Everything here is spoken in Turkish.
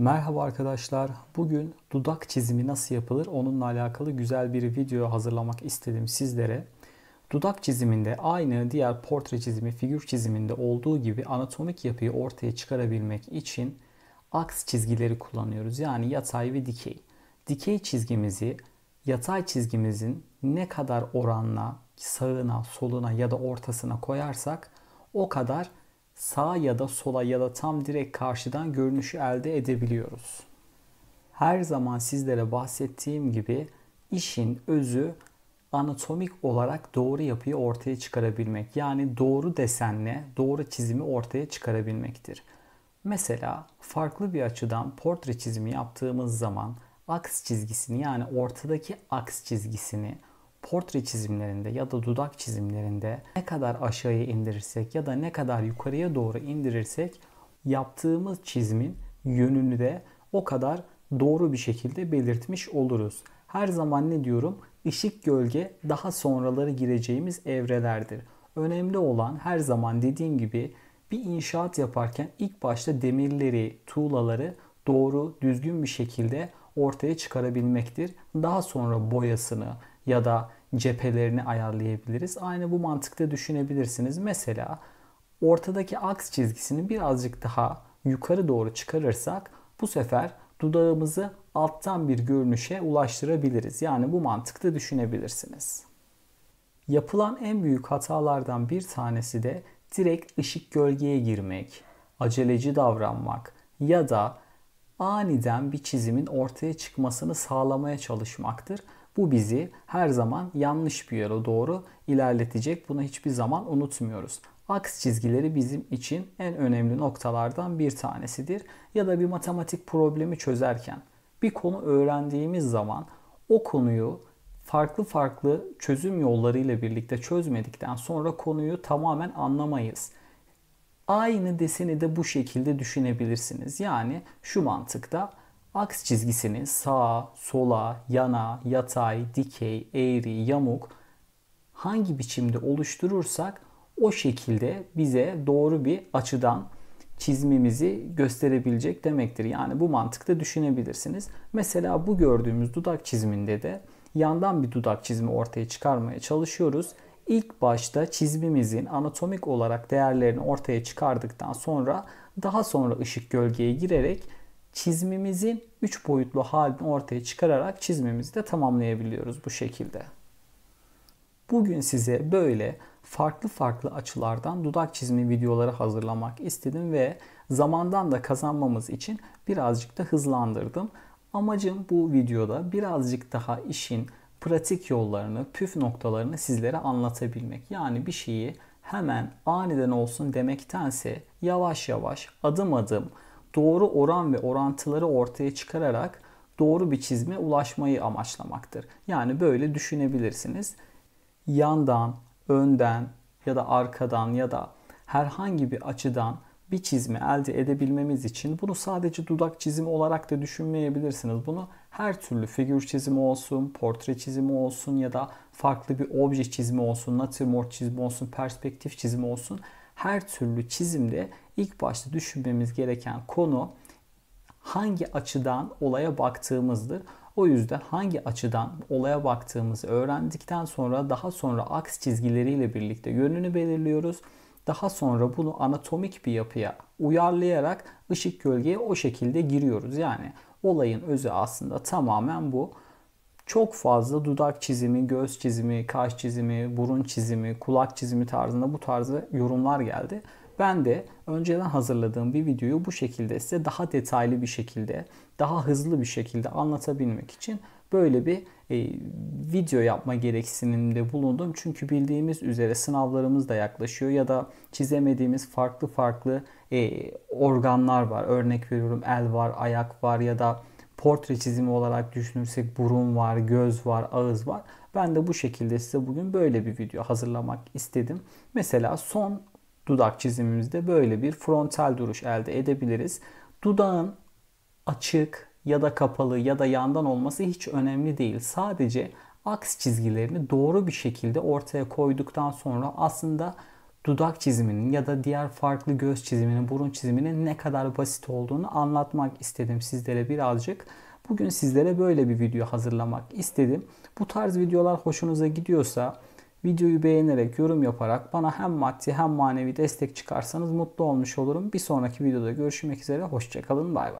Merhaba arkadaşlar. Bugün dudak çizimi nasıl yapılır onunla alakalı güzel bir video hazırlamak istedim sizlere. Dudak çiziminde aynı diğer portre çizimi, figür çiziminde olduğu gibi anatomik yapıyı ortaya çıkarabilmek için aks çizgileri kullanıyoruz. Yani yatay ve dikey. Dikey çizgimizi yatay çizgimizin ne kadar oranla sağına, soluna ya da ortasına koyarsak o kadar sağa ya da sola ya da tam direkt karşıdan görünüşü elde edebiliyoruz. Her zaman sizlere bahsettiğim gibi işin özü anatomik olarak doğru yapıyı ortaya çıkarabilmek. Yani doğru desenle doğru çizimi ortaya çıkarabilmektir. Mesela farklı bir açıdan portre çizimi yaptığımız zaman aks çizgisini yani ortadaki aks çizgisini portre çizimlerinde ya da dudak çizimlerinde ne kadar aşağıya indirirsek ya da ne kadar yukarıya doğru indirirsek yaptığımız çizimin yönünü de o kadar doğru bir şekilde belirtmiş oluruz. Her zaman ne diyorum? Işık gölge daha sonraları gireceğimiz evrelerdir. Önemli olan her zaman dediğim gibi bir inşaat yaparken ilk başta demirleri, tuğlaları doğru düzgün bir şekilde ortaya çıkarabilmektir. Daha sonra boyasını ya da cephelerini ayarlayabiliriz. Aynı bu mantıkta düşünebilirsiniz. Mesela ortadaki aks çizgisini birazcık daha yukarı doğru çıkarırsak bu sefer dudağımızı alttan bir görünüşe ulaştırabiliriz. Yani bu mantıkta düşünebilirsiniz. Yapılan en büyük hatalardan bir tanesi de direkt ışık gölgeye girmek, aceleci davranmak ya da aniden bir çizimin ortaya çıkmasını sağlamaya çalışmaktır. Bu bizi her zaman yanlış bir yere doğru ilerletecek. Bunu hiçbir zaman unutmuyoruz. Aks çizgileri bizim için en önemli noktalardan bir tanesidir. Ya da bir matematik problemi çözerken bir konu öğrendiğimiz zaman o konuyu farklı farklı çözüm yollarıyla birlikte çözmedikten sonra konuyu tamamen anlamayız. Aynı deseni de bu şekilde düşünebilirsiniz. Yani şu mantıkta aks çizgisini sağa, sola, yana, yatay, dikey, eğri, yamuk hangi biçimde oluşturursak o şekilde bize doğru bir açıdan çizmemizi gösterebilecek demektir. Yani bu mantıkta düşünebilirsiniz. Mesela bu gördüğümüz dudak çiziminde de yandan bir dudak çizimi ortaya çıkarmaya çalışıyoruz ilk başta çizimimizin anatomik olarak değerlerini ortaya çıkardıktan sonra daha sonra ışık gölgeye girerek çizimimizin 3 boyutlu halini ortaya çıkararak çizimimizi de tamamlayabiliyoruz bu şekilde. Bugün size böyle farklı farklı açılardan dudak çizimi videoları hazırlamak istedim ve zamandan da kazanmamız için birazcık da hızlandırdım. Amacım bu videoda birazcık daha işin pratik yollarını, püf noktalarını sizlere anlatabilmek. Yani bir şeyi hemen aniden olsun demektense yavaş yavaş adım adım doğru oran ve orantıları ortaya çıkararak doğru bir çizme ulaşmayı amaçlamaktır. Yani böyle düşünebilirsiniz. Yandan, önden ya da arkadan ya da herhangi bir açıdan bir çizimi elde edebilmemiz için bunu sadece dudak çizimi olarak da düşünmeyebilirsiniz. Bunu her türlü figür çizimi olsun, portre çizimi olsun ya da farklı bir obje çizimi olsun, natürmort çizimi olsun, perspektif çizimi olsun. Her türlü çizimde ilk başta düşünmemiz gereken konu hangi açıdan olaya baktığımızdır. O yüzden hangi açıdan olaya baktığımızı öğrendikten sonra daha sonra aks çizgileriyle birlikte yönünü belirliyoruz daha sonra bunu anatomik bir yapıya uyarlayarak ışık gölgeye o şekilde giriyoruz. Yani olayın özü aslında tamamen bu. Çok fazla dudak çizimi, göz çizimi, kaş çizimi, burun çizimi, kulak çizimi tarzında bu tarzı yorumlar geldi. Ben de önceden hazırladığım bir videoyu bu şekilde size daha detaylı bir şekilde, daha hızlı bir şekilde anlatabilmek için böyle bir e, video yapma gereksinimde bulundum. Çünkü bildiğimiz üzere sınavlarımız da yaklaşıyor ya da çizemediğimiz farklı farklı e, organlar var. Örnek veriyorum el var, ayak var ya da portre çizimi olarak düşünürsek burun var, göz var, ağız var. Ben de bu şekilde size bugün böyle bir video hazırlamak istedim. Mesela son dudak çizimimizde böyle bir frontal duruş elde edebiliriz. Dudağın açık ya da kapalı ya da yandan olması hiç önemli değil. Sadece aks çizgilerini doğru bir şekilde ortaya koyduktan sonra aslında dudak çiziminin ya da diğer farklı göz çiziminin, burun çiziminin ne kadar basit olduğunu anlatmak istedim sizlere birazcık. Bugün sizlere böyle bir video hazırlamak istedim. Bu tarz videolar hoşunuza gidiyorsa Videoyu beğenerek, yorum yaparak bana hem maddi hem manevi destek çıkarsanız mutlu olmuş olurum. Bir sonraki videoda görüşmek üzere. Hoşçakalın. Bay bay.